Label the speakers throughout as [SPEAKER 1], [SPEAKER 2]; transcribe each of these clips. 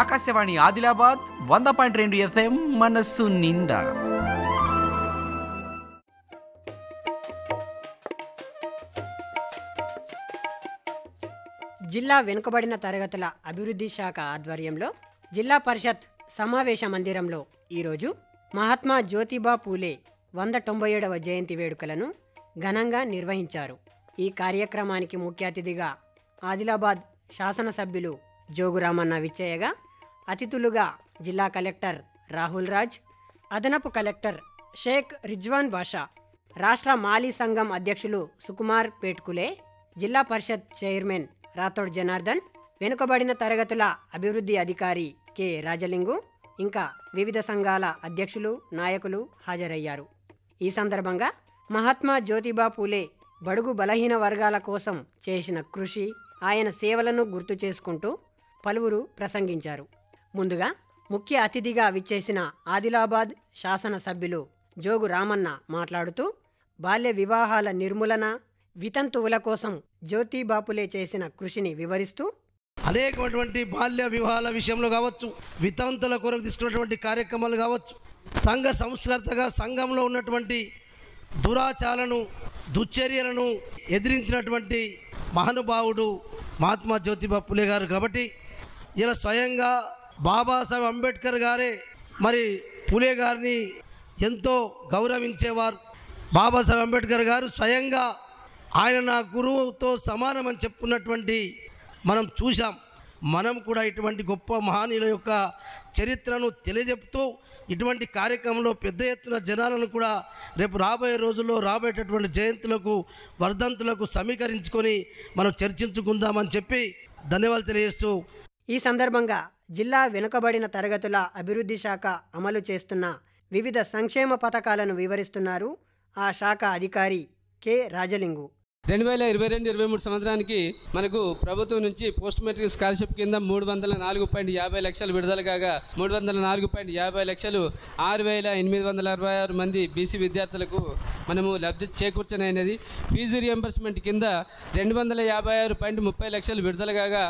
[SPEAKER 1] ఆకాశవాణి ఆదిలాబాద్ వంద పాయింట్ రెండు ఎఫ్ఎం మనస్సు నిండా
[SPEAKER 2] జిల్లా వెనుకబడిన తరగతుల అభివృద్ధి శాఖ ఆధ్వర్యంలో జిల్లా పరిషత్ సమావేశ మందిరంలో ఈరోజు మహాత్మా జ్యోతిబా పూలే వంద తొంభై ఏడవ జయంతి వేడుకలను ఘనంగా నిర్వహించారు ఈ కార్యక్రమానికి ముఖ్య అతిథిగా ఆదిలాబాద్ శాసనసభ్యులు జోగురామన్న విచ్చయ్యగా అతిథులుగా జిల్లా కలెక్టర్ రాహుల్ రాజ్ అదనపు కలెక్టర్ షేక్ రిజ్వాన్ బాషా రాష్ట్ర మాలీ సంఘం అధ్యక్షులు సుకుమార్ పేట్కులే జిల్లా పరిషత్ చైర్మన్ రాథోడ్ జనార్దన్ వెనుకబడిన తరగతుల అభివృద్ధి అధికారి కె రాజలింగు ఇంకా వివిధ సంఘాల అధ్యక్షులు నాయకులు హాజరయ్యారు ఈ సందర్భంగా మహాత్మా జ్యోతిబా పూలే బడుగు బలహీన వర్గాల కోసం చేసిన కృషి ఆయన సేవలను గుర్తు చేసుకుంటూ పలువురు ప్రసంగించారు ముందుగా ముఖ్య అతిథిగా విచ్చేసిన ఆదిలాబాద్ శాసనసభ్యులు జోగు రామన్న మాట్లాడుతూ బాల్య వివాహాల నిర్మూలన వితంతువుల కోసం జ్యోతిబాపులే చేసిన కృషిని వివరిస్తూ
[SPEAKER 3] అనేకమైనటువంటి బాల్య వివాహాల విషయంలో కావచ్చు వితంతుల కొరకు తీసుకున్నటువంటి కార్యక్రమాలు కావచ్చు సంఘ సంస్కర్తగా సంఘంలో ఉన్నటువంటి దురాచారాలను దుశ్చర్యలను ఎదిరించినటువంటి మహానుభావుడు మహాత్మా జ్యోతిబాపులే గారు కాబట్టి ఇలా స్వయంగా బాబాసాహెబ్ అంబేద్కర్ గారే మరి పులే గారిని ఎంతో గౌరవించేవారు బాబాసాహెబ్ అంబేద్కర్ గారు స్వయంగా ఆయన నా గురువుతో సమానమని చెప్పుకున్నటువంటి మనం చూసాం మనం కూడా ఇటువంటి గొప్ప మహానీయుల యొక్క చరిత్రను తెలియజెప్తూ ఇటువంటి కార్యక్రమంలో పెద్ద ఎత్తున జనాలను కూడా రేపు రాబోయే రోజుల్లో రాబోయేటటువంటి
[SPEAKER 2] జయంతులకు వర్ధంతులకు సమీకరించుకొని మనం చర్చించుకుందామని చెప్పి ధన్యవాదాలు తెలియజేస్తూ ఈ సందర్భంగా జిల్లా వెనుకబడిన తరగతుల అభివృద్ధి శాఖ అమలు చేస్తున్న వివిధ సంక్షేమ పథకాలను వివరిస్తున్నారు ఆ శాఖ అధికారి కె రాజలింగు
[SPEAKER 4] రెండు వేల ఇరవై రెండు ఇరవై మూడు సంవత్సరానికి మనకు ప్రభుత్వం నుంచి పోస్ట్ మెట్రిక్ స్కాలర్షిప్ కింద మూడు వందల నాలుగు పాయింట్ యాభై లక్షలు విడుదల కాగా మూడు వందల నాలుగు పాయింట్ యాభై లక్షలు ఆరు వేల ఎనిమిది వందల అరవై ఆరు మంది బీసీ విద్యార్థులకు మనము లబ్ధి చేకూర్చనైనది ఫీజు రియంబర్స్మెంట్ కింద రెండు వందల యాభై ఆరు పాయింట్ ముప్పై లక్షలు విడుదల కాగా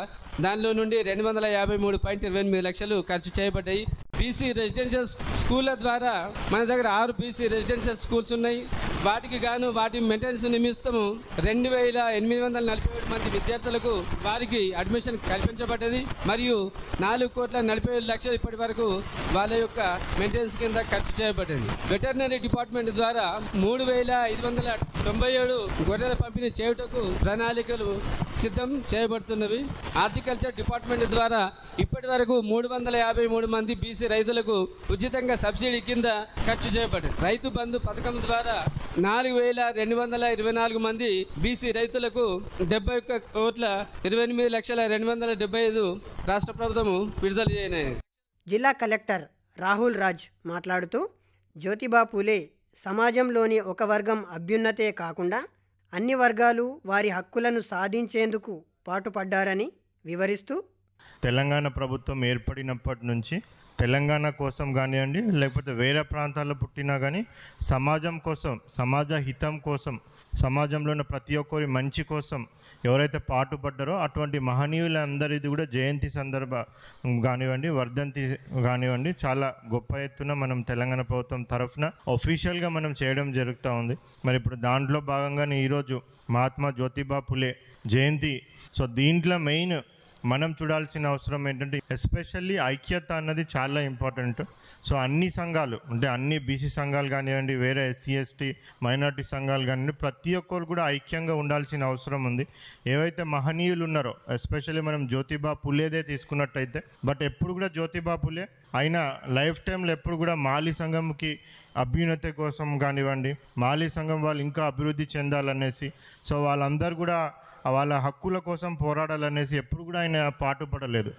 [SPEAKER 4] దానిలో నుండి రెండు వందల యాభై మూడు పాయింట్ ఇరవై ఎనిమిది లక్షలు ఖర్చు చేయబడ్డాయి బీసీ రెసిడెన్షియల్ స్కూళ్ల ద్వారా మన దగ్గర ఆరు బీసీ రెసిడెన్షియల్ స్కూల్స్ ఉన్నాయి వాటికి గాను వాటి మెయింటెనెన్స్ నిమిత్తము రెండు వేల ఎనిమిది వందల నలభై ఏడు మంది విద్యార్థులకు వారికి అడ్మిషన్ కల్పించబడ్డది మరియు నాలుగు కోట్ల నలభై ఏడు లక్షలు ఇప్పటి వరకు వాళ్ళ యొక్క మెయింటెనెన్స్ కింద ఖర్చు చేయబడ్డది వెటర్నరీ డిపార్ట్మెంట్ ద్వారా మూడు వేల ఐదు వందల తొంభై ఏడు గొర్రెల పంపిణీ చేయుటకు ప్రణాళికలు సిద్ధం చేయబడుతున్నవి హార్టికల్చర్ డిపార్ట్మెంట్ ద్వారా ఇప్పటి వరకు మూడు వందల యాభై మూడు మంది బీసీ రైతులకు ఉచితంగా సబ్సిడీ కింద ఖర్చు చేయబడింది రైతు బంధు పథకం ద్వారా నాలుగు వేల రెండు వందల ఇరవై నాలుగు మంది బీసీ రైతులకు డెబ్బై ఒక్క కోట్ల ఇరవై ఎనిమిది లక్షల రెండు వందల డెబ్బై ఐదు రాష్ట్ర ప్రభుత్వం విడుదల చేయనాయి
[SPEAKER 2] జిల్లా కలెక్టర్ రాహుల్ రాజ్ మాట్లాడుతూ జ్యోతిబా పూలే సమాజంలోని ఒక వర్గం అభ్యున్నతే కాకుండా అన్ని వర్గాలు వారి హక్కులను సాధించేందుకు పాటుపడ్డారని వివరిస్తూ
[SPEAKER 5] తెలంగాణ ప్రభుత్వం ఏర్పడినప్పటి నుంచి తెలంగాణ కోసం కానివ్వండి లేకపోతే వేరే ప్రాంతాల్లో పుట్టినా కానీ సమాజం కోసం సమాజ హితం కోసం సమాజంలోని ప్రతి ఒక్కరి మంచి కోసం ఎవరైతే పాటుపడ్డారో అటువంటి మహనీయులందరిది కూడా జయంతి సందర్భ కానివ్వండి వర్ధంతి కానివ్వండి చాలా గొప్ప ఎత్తున మనం తెలంగాణ ప్రభుత్వం తరఫున ఒఫీషియల్గా మనం చేయడం జరుగుతూ ఉంది మరి ఇప్పుడు దాంట్లో భాగంగానే ఈరోజు మహాత్మా జ్యోతిబా పులే జయంతి సో దీంట్లో మెయిన్ మనం చూడాల్సిన అవసరం ఏంటంటే ఎస్పెషల్లీ ఐక్యత అన్నది చాలా ఇంపార్టెంట్ సో అన్ని సంఘాలు అంటే అన్ని బీసీ సంఘాలు కానివ్వండి వేరే ఎస్సీ ఎస్టీ మైనార్టీ సంఘాలు కానివ్వండి ప్రతి ఒక్కరు కూడా ఐక్యంగా ఉండాల్సిన అవసరం ఉంది ఏవైతే మహనీయులు ఉన్నారో ఎస్పెషల్లీ మనం జ్యోతిబా పులేదే తీసుకున్నట్టయితే బట్ ఎప్పుడు కూడా జ్యోతిబా పులే అయినా లైఫ్ టైంలో ఎప్పుడు కూడా మాలి సంఘంకి అభ్యున్నత కోసం కానివ్వండి మాలి సంఘం వాళ్ళు ఇంకా అభివృద్ధి చెందాలనేసి సో వాళ్ళందరూ కూడా వాళ్ళ హక్కుల కోసం పోరాడాలనేసి ఎప్పుడు కూడా ఆయన పాటుపడలేదు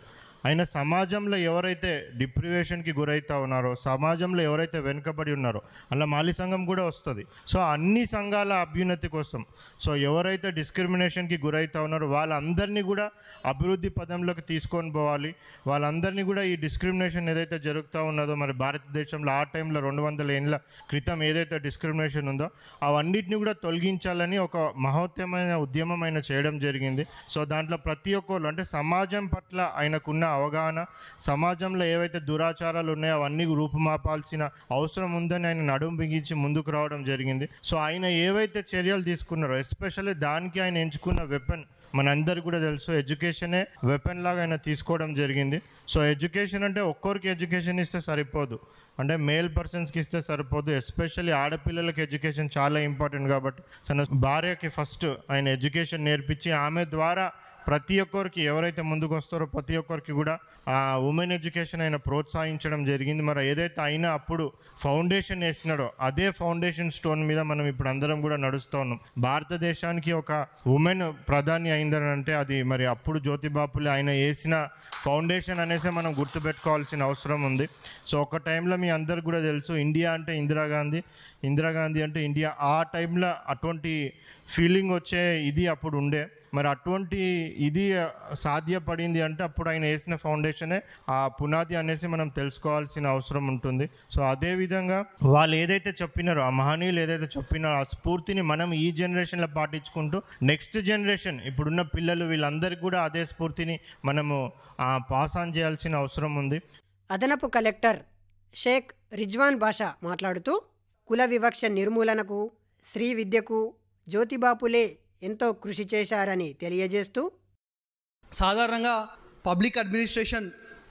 [SPEAKER 5] ఆయన సమాజంలో ఎవరైతే డిప్రివేషన్కి గురవుతా ఉన్నారో సమాజంలో ఎవరైతే వెనుకబడి ఉన్నారో అలా మాలి సంఘం కూడా వస్తుంది సో అన్ని సంఘాల అభ్యున్నతి కోసం సో ఎవరైతే డిస్క్రిమినేషన్కి గురవుతా ఉన్నారో వాళ్ళందరినీ కూడా అభివృద్ధి పదంలోకి తీసుకొని పోవాలి వాళ్ళందరినీ కూడా ఈ డిస్క్రిమినేషన్ ఏదైతే జరుగుతూ ఉన్నదో మరి భారతదేశంలో ఆ టైంలో రెండు వందల ఏళ్ళ క్రితం ఏదైతే డిస్క్రిమినేషన్ ఉందో అవన్నిటిని కూడా తొలగించాలని ఒక మహోత్తమైన ఉద్యమం ఆయన చేయడం జరిగింది సో దాంట్లో ప్రతి ఒక్కరు అంటే సమాజం పట్ల ఆయనకున్న అవగాహన సమాజంలో ఏవైతే దురాచారాలు ఉన్నాయో అవన్నీ రూపుమాపాల్సిన అవసరం ఉందని ఆయన నడుము బిగించి ముందుకు రావడం జరిగింది సో ఆయన ఏవైతే చర్యలు తీసుకున్నారో ఎస్పెషల్లీ దానికి ఆయన ఎంచుకున్న వెపన్ మనందరికి కూడా తెలుసు ఎడ్యుకేషనే వెపన్ లాగా ఆయన తీసుకోవడం జరిగింది సో ఎడ్యుకేషన్ అంటే ఒక్కొరికి ఎడ్యుకేషన్ ఇస్తే సరిపోదు అంటే మేల్ పర్సన్స్కి ఇస్తే సరిపోదు ఎస్పెషల్లీ ఆడపిల్లలకి ఎడ్యుకేషన్ చాలా ఇంపార్టెంట్ కాబట్టి తన భార్యకి ఫస్ట్ ఆయన ఎడ్యుకేషన్ నేర్పించి ఆమె ద్వారా ప్రతి ఒక్కరికి ఎవరైతే ముందుకు వస్తారో ప్రతి ఒక్కరికి కూడా ఆ ఉమెన్ ఎడ్యుకేషన్ అయినా ప్రోత్సహించడం జరిగింది మరి ఏదైతే అయినా అప్పుడు ఫౌండేషన్ వేసినాడో అదే ఫౌండేషన్ స్టోన్ మీద మనం ఇప్పుడు అందరం కూడా నడుస్తూ ఉన్నాం భారతదేశానికి ఒక ఉమెన్ ప్రధాని అయిందని అంటే అది మరి అప్పుడు జ్యోతిబాపులే ఆయన వేసిన ఫౌండేషన్ అనేసి మనం గుర్తుపెట్టుకోవాల్సిన అవసరం ఉంది సో ఒక టైంలో మీ అందరికి కూడా తెలుసు ఇండియా అంటే ఇందిరాగాంధీ ఇందిరాగాంధీ అంటే ఇండియా ఆ టైంలో అటువంటి ఫీలింగ్ వచ్చే ఇది అప్పుడు ఉండే మరి అటువంటి ఇది సాధ్యపడింది అంటే అప్పుడు ఆయన వేసిన ఫౌండేషనే ఆ పునాది అనేసి మనం తెలుసుకోవాల్సిన అవసరం ఉంటుంది సో అదేవిధంగా వాళ్ళు ఏదైతే చెప్పినారో ఆ మహనీయులు ఏదైతే చెప్పినారో ఆ స్ఫూర్తిని మనం ఈ జనరేషన్లో పాటించుకుంటూ నెక్స్ట్ జనరేషన్ ఇప్పుడున్న పిల్లలు వీళ్ళందరికీ కూడా అదే స్ఫూర్తిని
[SPEAKER 2] మనము పాస్ ఆన్ చేయాల్సిన అవసరం ఉంది అదనపు కలెక్టర్ షేక్ రిజ్వాన్ బాషా మాట్లాడుతూ కుల వివక్ష నిర్మూలనకు శ్రీ విద్యకు జ్యోతిబాపులే ఎంతో కృషి చేశారని తెలియజేస్తూ
[SPEAKER 3] సాధారణంగా పబ్లిక్ అడ్మినిస్ట్రేషన్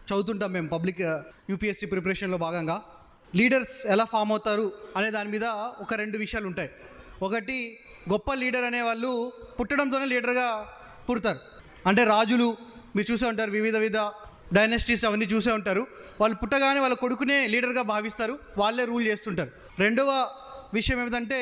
[SPEAKER 3] చదువుతుంటాం మేము పబ్లిక్ యూపీఎస్సీ ప్రిపరేషన్లో భాగంగా లీడర్స్ ఎలా ఫామ్ అవుతారు అనే దాని మీద ఒక రెండు విషయాలు ఉంటాయి ఒకటి గొప్ప లీడర్ అనే వాళ్ళు పుట్టడంతోనే లీడర్గా పుడతారు అంటే రాజులు మీరు చూసే ఉంటారు వివిధ విధ డైనస్టీస్ అవన్నీ చూసే ఉంటారు వాళ్ళు పుట్టగానే వాళ్ళ కొడుకునే లీడర్గా భావిస్తారు వాళ్ళే రూల్ చేస్తుంటారు రెండవ విషయం ఏమిటంటే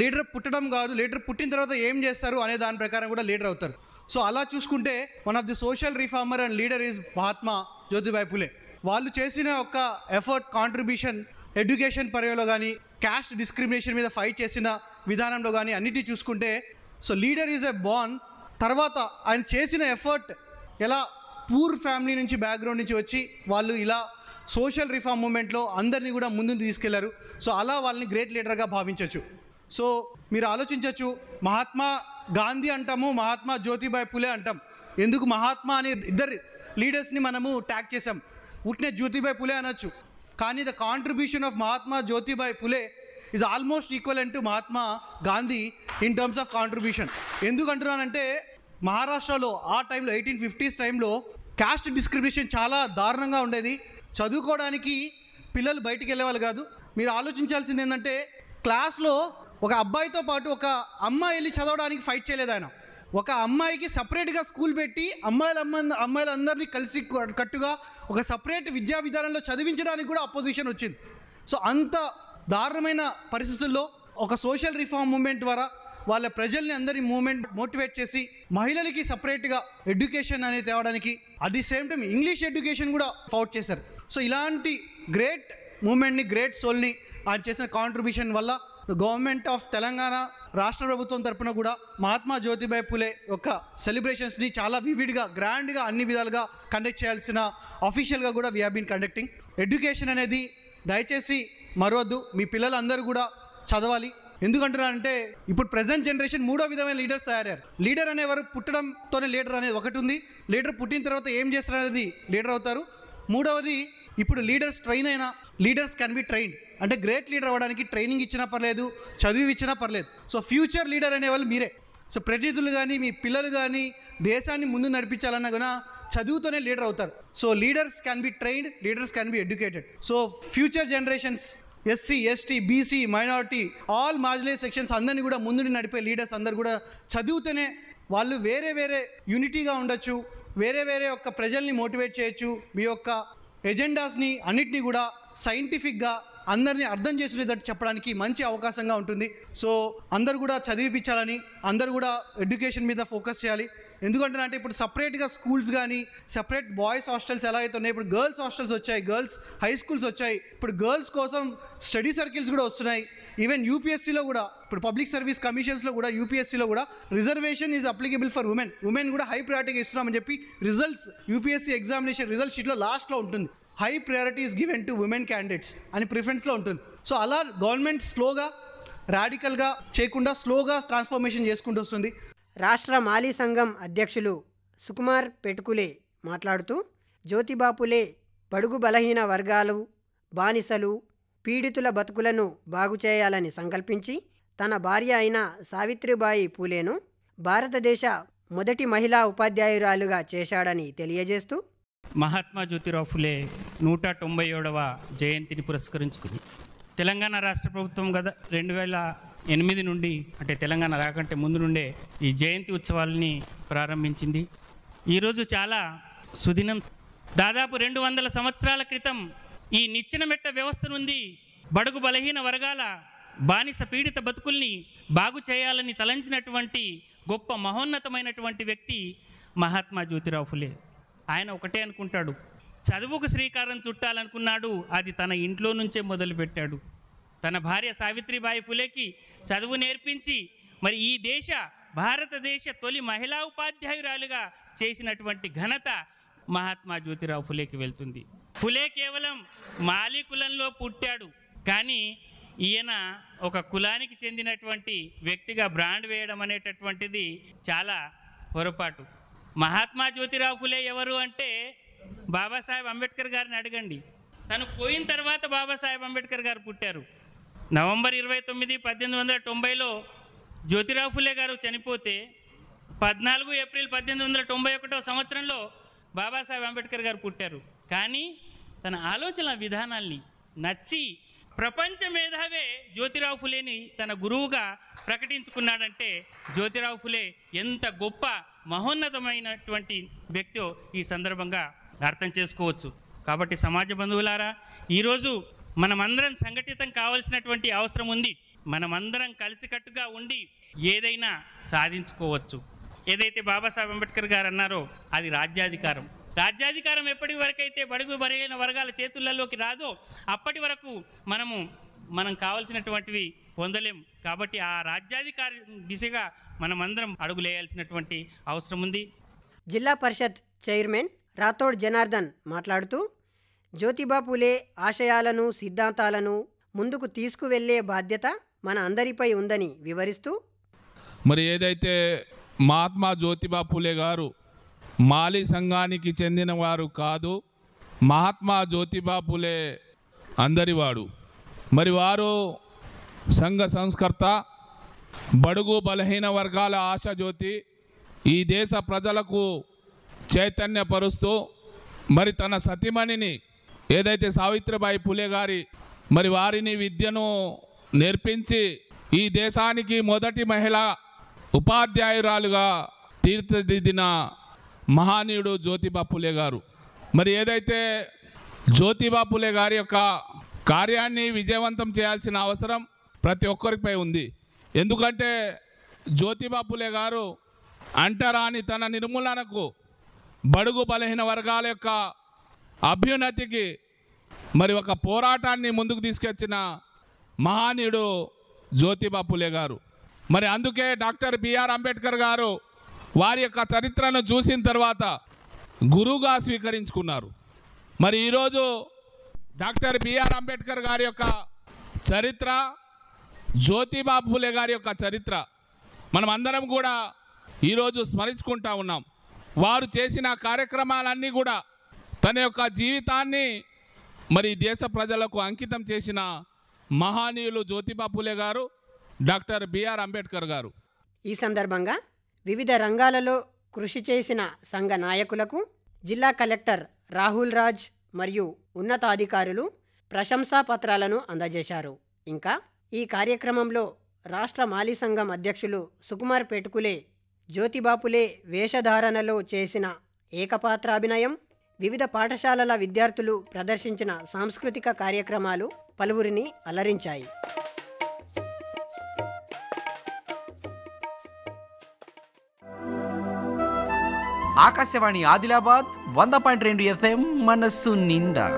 [SPEAKER 3] లీడర్ పుట్టడం కాదు లీడర్ పుట్టిన తర్వాత ఏం చేస్తారు అనే దాని ప్రకారం కూడా లీడర్ అవుతారు సో అలా చూసుకుంటే one of the social reformer and leader is Mahatma Jyotibai Phule వాళ్ళు చేసిన ఒక ఎఫర్ట్ కాంట్రిబ్యూషన్ ఎడ్యుకేషన్ పరిధిలో కానీ క్యాస్ట్ డిస్క్రిమినేషన్ మీద ఫైట్ చేసిన విధానంలో కానీ అన్నిటి చూసుకుంటే so leader is a born తర్వాత ఆయన చేసిన ఎఫర్ట్ ఎలా పూర్ ఫ్యామిలీ నుంచి బ్యాక్గ్రౌండ్ నుంచి వచ్చి వాళ్ళు ఇలా సోషల్ రిఫార్మ్ మూమెంట్లో అందరినీ కూడా ముందు తీసుకెళ్లారు సో అలా వాళ్ళని గ్రేట్ లీడర్గా భావించవచ్చు సో మీరు ఆలోచించవచ్చు మహాత్మా గాంధీ అంటాము మహాత్మా జ్యోతిబాయ్ పులే అంటాం ఎందుకు మహాత్మా అనే ఇద్దరు లీడర్స్ని మనము ట్యాగ్ చేసాం ఉట్నే జ్యోతిబాయ్ పులే అనొచ్చు కానీ the contribution of Mahatma Jyotibai Phule is almost equal to Mahatma Gandhi in terms of contribution ఎందుకు అంటున్నానంటే మహారాష్ట్రలో ఆ టైంలో ఎయిటీన్ ఫిఫ్టీస్ టైంలో క్యాస్ట్ డిస్క్రిమినేషన్ చాలా దారుణంగా ఉండేది చదువుకోవడానికి పిల్లలు బయటికి వెళ్ళేవాళ్ళు కాదు మీరు ఆలోచించాల్సింది ఏంటంటే క్లాస్లో ఒక అబ్బాయితో పాటు ఒక అమ్మాయి వెళ్ళి చదవడానికి ఫైట్ చేయలేదు ఆయన ఒక అమ్మాయికి సపరేట్గా స్కూల్ పెట్టి అమ్మాయిల అమ్మాయిలందరినీ కలిసి కట్టుగా ఒక సపరేట్ విద్యా విధానంలో చదివించడానికి కూడా అపోజిషన్ వచ్చింది సో అంత దారుణమైన పరిస్థితుల్లో ఒక సోషల్ రిఫార్మ్ మూమెంట్ ద్వారా వాళ్ళ ప్రజల్ని అందరి మూమెంట్ మోటివేట్ చేసి మహిళలకి సపరేట్గా ఎడ్యుకేషన్ అనేది తేవడానికి at the same time English education కూడా ఫౌట్ చేశారు సో ఇలాంటి గ్రేట్ మూమెంట్ని గ్రేట్ సోల్ని ఆయన చేసిన కాంట్రిబ్యూషన్ వల్ల గవర్నమెంట్ ఆఫ్ తెలంగాణ రాష్ట్ర ప్రభుత్వం తరపున కూడా మహాత్మా జ్యోతిబాయి పులే యొక్క సెలబ్రేషన్స్ని చాలా వివిడ్గా గ్రాండ్గా అన్ని విధాలుగా కండక్ట్ చేయాల్సిన అఫీషియల్గా కూడా వీ హీన్ కండక్టింగ్ ఎడ్యుకేషన్ అనేది దయచేసి మరొద్దు మీ పిల్లలందరూ కూడా చదవాలి ఎందుకంటున్నారంటే ఇప్పుడు ప్రజెంట్ జనరేషన్ మూడో విధమైన లీడర్స్ తయారయ్యారు లీడర్ అనేవారు పుట్టడంతోనే లీడర్ అనేది ఒకటి ఉంది లీడర్ పుట్టిన తర్వాత ఏం చేస్తారు అనేది లీడర్ అవుతారు మూడవది ఇప్పుడు లీడర్స్ ట్రైన్ అయినా లీడర్స్ కెన్ బి ట్రైన్ అంటే గ్రేట్ లీడర్ అవ్వడానికి ట్రైనింగ్ ఇచ్చినా పర్లేదు చదివి ఇచ్చినా పర్లేదు సో ఫ్యూచర్ లీడర్ అనేవాళ్ళు మీరే సో ప్రతినిధులు కానీ మీ పిల్లలు కానీ దేశాన్ని ముందు నడిపించాలన్నా కూడా చదువుతోనే లీడర్ అవుతారు so leaders can be trained leaders can be educated so future generations SC ST BC minority all మాజిలే సెక్షన్స్ అందరినీ కూడా ముందుని నడిపే లీడర్స్ అందరు కూడా చదివితేనే వాళ్ళు వేరే వేరే యూనిటీగా ఉండొచ్చు వేరే వేరే యొక్క ప్రజల్ని మోటివేట్ చేయొచ్చు మీ యొక్క ఎజెండాస్ని అన్నిటినీ కూడా సైంటిఫిక్గా అందరినీ అర్థం చేసుకునేటట్టు చెప్పడానికి మంచి అవకాశంగా ఉంటుంది సో అందరు కూడా చదివిపించాలని అందరు కూడా ఎడ్యుకేషన్ మీద ఫోకస్ చేయాలి ఎందుకంటే అంటే ఇప్పుడు సపరేట్గా స్కూల్స్ కానీ సపరేట్ బాయ్స్ హాస్టల్స్ ఎలా అయితే ఉన్నాయి ఇప్పుడు గర్ల్స్ హాస్టల్స్ వచ్చాయి గర్ల్స్ హై స్కూల్స్ వచ్చాయి ఇప్పుడు గర్ల్స్ కోసం స్టడీ సర్కిల్స్ కూడా వస్తున్నాయి ఈవెన్ యూపీఎస్సీలో కూడా ఇప్పుడు పబ్లిక్ సర్వీస్ కమిషన్స్లో కూడా యూపీఎస్సీలో కూడా reservation is applicable for women women కూడా హై ప్రయారిటీగా ఇస్తున్నామని చెప్పి రిజల్ట్స్ యూపీఎస్సీ ఎగ్జామినేషన్ రిజల్ట్ షీట్లో లాస్ట్లో ఉంటుంది high priority is given to women candidates అని ప్రిఫరెన్స్లో ఉంటుంది సో అలా గవర్నమెంట్ స్లోగా రాడికల్గా చేయకుండా స్లోగా ట్రాన్స్ఫర్మేషన్
[SPEAKER 2] చేసుకుంటూ వస్తుంది రాష్ట్ర మాలీ సంఘం అధ్యక్షులు సుకుమార్ పెటుకులే మాట్లాడుతూ జ్యోతిబాపులే బడుగు బలహీన వర్గాలు బానిసలు పీడితుల బతుకులను బాగుచేయాలని సంకల్పించి తన భార్య అయిన సావిత్రిబాయి పూలేను భారతదేశ మొదటి మహిళా ఉపాధ్యాయురాలుగా చేశాడని తెలియజేస్తూ
[SPEAKER 1] మహాత్మా జ్యోతిరావు ఫులే నూట తొంభై ఏడవ జయంతిని పురస్కరించుకుంది తెలంగాణ రాష్ట్ర ప్రభుత్వం గత రెండు వేల ఎనిమిది నుండి అంటే తెలంగాణ రాకంటే ముందు నుండే ఈ జయంతి ఉత్సవాలని ప్రారంభించింది ఈరోజు చాలా సుదినం దాదాపు రెండు వందల సంవత్సరాల క్రితం ఈ నిచ్చిన మెట్ట వ్యవస్థ నుండి బడుగు బలహీన వర్గాల బానిస పీడిత బతుకుల్ని బాగు చేయాలని తలంచినటువంటి గొప్ప మహోన్నతమైనటువంటి వ్యక్తి మహాత్మా జ్యోతిరావు ఫులే ఆయన ఒకటే అనుకుంటాడు చదువుకు శ్రీకారం చుట్టాలనుకున్నాడు అది తన ఇంట్లో నుంచే మొదలుపెట్టాడు తన భార్య సావిత్రిబాయి ఫులేకి చదువు నేర్పించి మరి ఈ దేశ భారతదేశ తొలి మహిళా ఉపాధ్యాయురాలుగా చేసినటువంటి ఘనత మహాత్మా జ్యోతిరావు ఫులేకి వెళ్తుంది ఫులే కేవలం మాలి కులంలో పుట్టాడు కానీ ఈయన ఒక కులానికి చెందినటువంటి వ్యక్తిగా బ్రాండ్ వేయడం అనేటటువంటిది చాలా పొరపాటు మహాత్మా జ్యోతిరావు ఫులే ఎవరు అంటే బాబాసాహెబ్ అంబేద్కర్ గారిని అడగండి తను పోయిన తర్వాత బాబాసాహెబ్ అంబేద్కర్ గారు పుట్టారు నవంబర్ ఇరవై తొమ్మిది పద్దెనిమిది వందల తొంభైలో జ్యోతిరావు ఫులే గారు చనిపోతే పద్నాలుగు ఏప్రిల్ పద్దెనిమిది వందల తొంభై ఒకటో సంవత్సరంలో బాబాసాహెబ్ అంబేద్కర్ గారు పుట్టారు కానీ తన ఆలోచన విధానాల్ని నచ్చి ప్రపంచ మేధావే జ్యోతిరావు ఫులేని తన గురువుగా ప్రకటించుకున్నాడంటే జ్యోతిరావు ఫులే ఎంత గొప్ప మహోన్నతమైనటువంటి వ్యక్తి ఈ సందర్భంగా అర్థం చేసుకోవచ్చు కాబట్టి సమాజ బంధువులారా ఈరోజు మనమందరం సంఘటితం కావాల్సినటువంటి అవసరం ఉంది మనమందరం కలిసికట్టుగా ఉండి ఏదైనా సాధించుకోవచ్చు ఏదైతే బాబాసాహెబ్ అంబేద్కర్ గారు అన్నారో అది రాజ్యాధికారం రాజ్యాధికారం ఎప్పటి వరకైతే బడుగు బరైన వర్గాల చేతులలోకి రాదో అప్పటి వరకు మనము మనం కావలసినటువంటివి పొందలేం కాబట్టి ఆ రాజ్యాధికారి దిశగా మనమందరం అడుగులేయాల్సినటువంటి అవసరం ఉంది
[SPEAKER 2] జిల్లా పరిషత్ చైర్మన్ రాథోడ్ జనార్దన్ మాట్లాడుతూ జ్యోతిబా ఆశయాలను సిద్ధాంతాలను ముందుకు తీసుకువెళ్లే బాధ్యత మన అందరిపై ఉందని వివరిస్తూ
[SPEAKER 6] మరి ఏదైతే మహాత్మా జ్యోతిబా పులే గారు మాలి సంఘానికి చెందిన వారు కాదు మహాత్మా జ్యోతిబా పులే అందరివాడు మరి వారు సంఘ సంస్కర్త బడుగు బలహీన వర్గాల ఆశ జ్యోతి ఈ దేశ ప్రజలకు చైతన్యపరుస్తూ మరి తన సతిమణిని ఏదైతే సావిత్రిబాయి పులే గారి మరి వారిని విద్యను నేర్పించి ఈ దేశానికి మొదటి మహిళ ఉపాధ్యాయురాలుగా తీర్చిదిద్దిన మహానీయుడు జ్యోతిబా పులే గారు మరి ఏదైతే జ్యోతిబా పులే గారి యొక్క కార్యాన్ని విజయవంతం చేయాల్సిన అవసరం ప్రతి ఒక్కరిపై ఉంది ఎందుకంటే జ్యోతిబా పులే గారు అంటరాని తన నిర్మూలనకు బడుగు బలహీన వర్గాల యొక్క అభ్యున్నతికి మరి ఒక పోరాటాన్ని ముందుకు తీసుకొచ్చిన మహానీయుడు జ్యోతిబా పులే గారు మరి అందుకే డాక్టర్ బిఆర్ అంబేద్కర్ గారు వారి యొక్క చరిత్రను చూసిన తర్వాత గురువుగా స్వీకరించుకున్నారు మరి ఈరోజు డాక్టర్ బిఆర్ అంబేద్కర్ గారి యొక్క చరిత్ర జ్యోతిబా ఫూలే గారి యొక్క చరిత్ర మనం అందరం కూడా ఈరోజు స్మరించుకుంటా ఉన్నాం వారు చేసిన కార్యక్రమాలన్నీ కూడా తన యొక్క జీవితాన్ని మరి దేశ ప్రజలకు అంకితం చేసిన మహానీయులు జ్యోతిబా గారు డాక్టర్ బిఆర్ అంబేద్కర్ గారు
[SPEAKER 2] ఈ సందర్భంగా వివిధ రంగాలలో కృషి చేసిన సంఘ నాయకులకు జిల్లా కలెక్టర్ రాహుల్ రాజ్ మరియు ఉన్నతాధికారులు ప్రశంసాపత్రాలను అందజేశారు ఇంకా ఈ కార్యక్రమంలో రాష్ట్ర మాలీ సంఘం అధ్యక్షులు సుకుమార్ పెటుకులే జ్యోతిబాపులే వేషధారణలో చేసిన ఏకపాత్రాభినయం వివిధ పాఠశాలల విద్యార్థులు ప్రదర్శించిన సాంస్కృతిక కార్యక్రమాలు పలువురిని అలరించాయి ఆకాశవాణి ఆదిలాబాద్
[SPEAKER 1] వంద పాయింట్ రెండు ఎఫ్ఎం మనస్సు నిండా